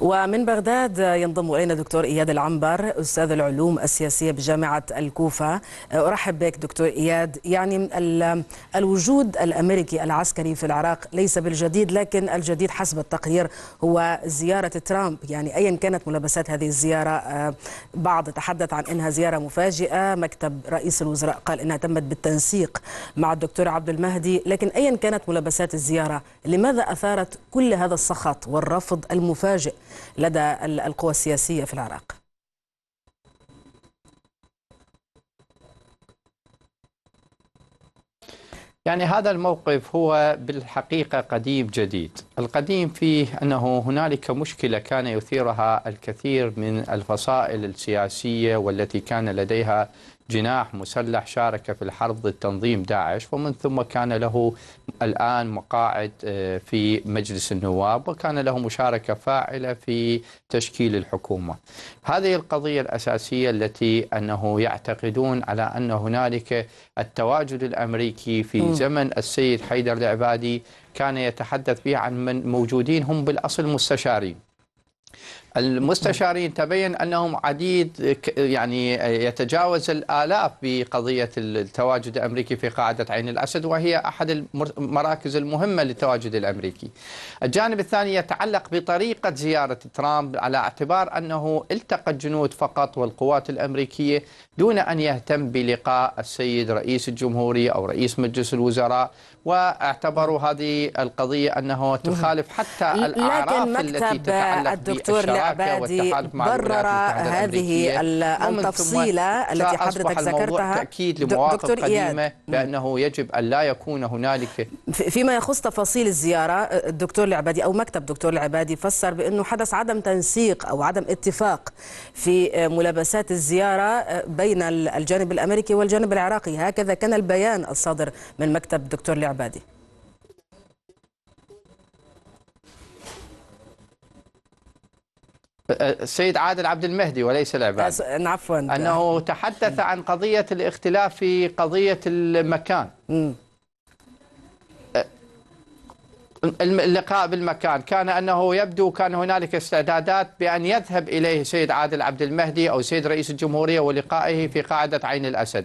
ومن بغداد ينضم الينا دكتور اياد العنبر استاذ العلوم السياسيه بجامعه الكوفه ارحب بك دكتور اياد يعني الوجود الامريكي العسكري في العراق ليس بالجديد لكن الجديد حسب التقرير هو زياره ترامب يعني ايا كانت ملابسات هذه الزياره آه، بعض تحدث عن انها زياره مفاجئه مكتب رئيس الوزراء قال انها تمت بالتنسيق مع الدكتور عبد المهدي لكن ايا كانت ملابسات الزياره لماذا اثارت كل هذا السخط والرفض المفاجئ لدى القوى السياسية في العراق يعني هذا الموقف هو بالحقيقة قديم جديد القديم فيه أنه هنالك مشكلة كان يثيرها الكثير من الفصائل السياسية والتي كان لديها جناح مسلح شارك في الحرب ضد تنظيم داعش ومن ثم كان له الآن مقاعد آه، في مجلس النواب وكان له مشاركة فاعلة في تشكيل الحكومة هذه القضية الأساسية التي أنه يعتقدون على أن هنالك التواجد الأمريكي في زمن السيد حيدر العبادي كان يتحدث فيه عن من موجودين هم بالأصل مستشارين المستشارين تبين انهم عديد يعني يتجاوز الالاف بقضيه التواجد الامريكي في قاعده عين الاسد وهي احد المراكز المهمه للتواجد الامريكي. الجانب الثاني يتعلق بطريقه زياره ترامب على اعتبار انه التقى الجنود فقط والقوات الامريكيه دون ان يهتم بلقاء السيد رئيس الجمهوريه او رئيس مجلس الوزراء واعتبروا هذه القضيه انه تخالف حتى الاعراف التي تتعلق بالدكتور العبادي برر هذه التفصيله التي حضرتك ذكرتها تاكيد لمواقف دكتور قديمه إياد. بانه يجب ان لا يكون هنالك فيما يخص تفاصيل الزياره الدكتور العبادي او مكتب دكتور العبادي فسر بانه حدث عدم تنسيق او عدم اتفاق في ملابسات الزياره بين الجانب الامريكي والجانب العراقي هكذا كان البيان الصادر من مكتب دكتور العبادي السيد عادل عبد المهدي وليس العباد نعم، عفوا أنه تحدث عن قضية الاختلاف في قضية المكان اللقاء بالمكان كان أنه يبدو كان هنالك استعدادات بأن يذهب إليه سيد عادل عبد المهدي أو سيد رئيس الجمهورية ولقائه في قاعدة عين الأسد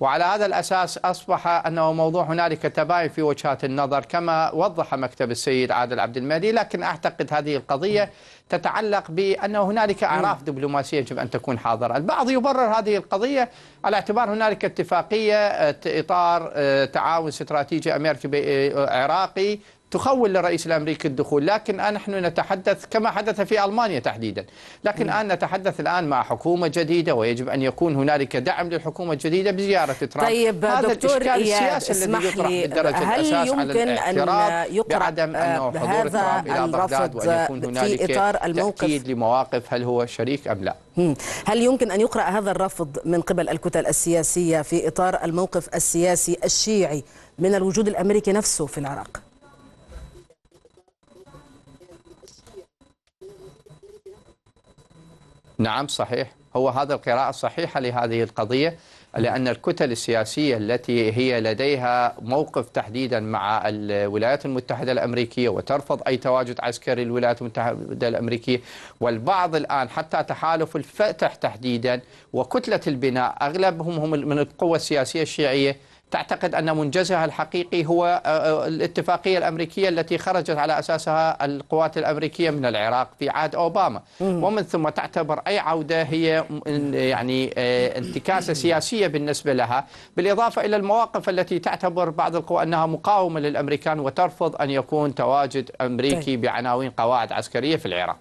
وعلى هذا الأساس أصبح أنه موضوع هنالك تباين في وجهات النظر كما وضح مكتب السيد عادل عبد المهدي لكن أعتقد هذه القضية تتعلق بأن هنالك أعراف دبلوماسية يجب أن تكون حاضرة البعض يبرر هذه القضية على اعتبار هنالك اتفاقية إطار آه، تعاون استراتيجي أمريكي آه، عراقي تخول للرئيس الامريكي الدخول، لكن الان آه، نحن نتحدث كما حدث في المانيا تحديدا، لكن الان آه، نتحدث الان مع حكومه جديده ويجب ان يكون هنالك دعم للحكومه الجديده بزياره ترامب. طيب هذا دكتور اسمح لي هل يمكن ان يقرأ بعدم انه آه، حضور ترامب الى بغداد وان هنالك في اطار الموقف تاكيد لمواقف هل هو شريك ام لا؟ هل يمكن ان يقرأ هذا الرفض من قبل الكتل السياسيه في اطار الموقف السياسي الشيعي من الوجود الامريكي نفسه في العراق؟ نعم صحيح هو هذا القراءة الصحيحة لهذه القضية لأن الكتل السياسية التي هي لديها موقف تحديدا مع الولايات المتحدة الأمريكية وترفض أي تواجد عسكري للولايات المتحدة الأمريكية والبعض الآن حتى تحالف الفتح تحديدا وكتلة البناء أغلبهم هم من القوى السياسية الشيعية تعتقد أن منجزها الحقيقي هو آه، آه، الاتفاقية الأمريكية التي خرجت على أساسها القوات الأمريكية من العراق في عهد أوباما ومن ثم تعتبر أي عودة هي يعني آه، انتكاسة سياسية بالنسبة لها بالإضافة إلى المواقف التي تعتبر بعض القوى أنها مقاومة للأمريكان وترفض أن يكون تواجد أمريكي طيب. بعناوين قواعد عسكرية في العراق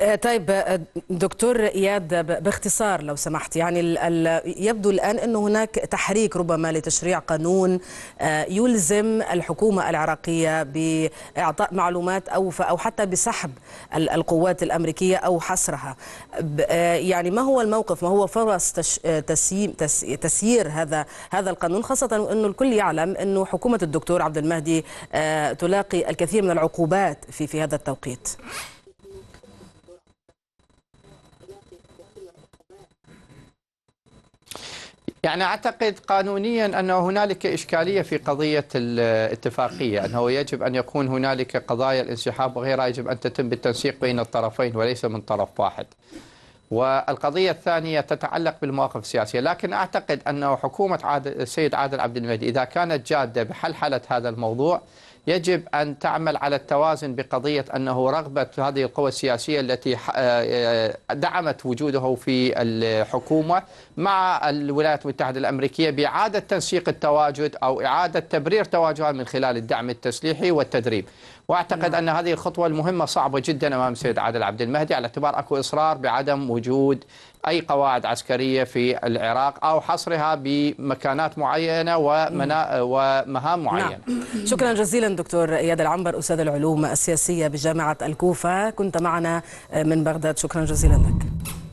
آه، طيب آه، دكتور اياد باختصار لو سمحت يعني يبدو الان انه هناك تحريك ربما لتشريع قانون آه، يلزم الحكومه العراقيه باعطاء معلومات او او حتى بسحب القوات الامريكيه او حصرها يعني ما هو الموقف ما هو فرص تسيير هذا هذا القانون خاصه انه الكل يعلم انه حكومه الدكتور عبد المهدي تلاقي الكثير من العقوبات في في هذا التوقيت يعني أعتقد قانونيا أن هنالك إشكالية في قضية الاتفاقية أنه يجب أن يكون هنالك قضايا الانسحاب وغيرها يجب أن تتم بالتنسيق بين الطرفين وليس من طرف واحد والقضية الثانية تتعلق بالمواقف السياسية لكن أعتقد أن حكومة عادل السيد عادل عبد المهدي إذا كانت جادة بحل حالة هذا الموضوع يجب أن تعمل على التوازن بقضية أنه رغبة هذه القوى السياسية التي آه، آه، دعمت وجوده في الحكومة مع الولايات المتحدة الأمريكية بإعادة تنسيق التواجد أو إعادة تبرير تواجدها من خلال الدعم التسليحي والتدريب واعتقد نعم. ان هذه الخطوه المهمه صعبه جدا امام السيد عادل عبد المهدي على اعتبار اكو اصرار بعدم وجود أي قواعد عسكرية في العراق أو حصرها بمكانات معينة ومنا... ومهام نعم. معينة نعم. شكرا جزيلا دكتور إياد العنبر أستاذ العلوم السياسية بجامعة الكوفة كنت معنا من بغداد شكرا جزيلا لك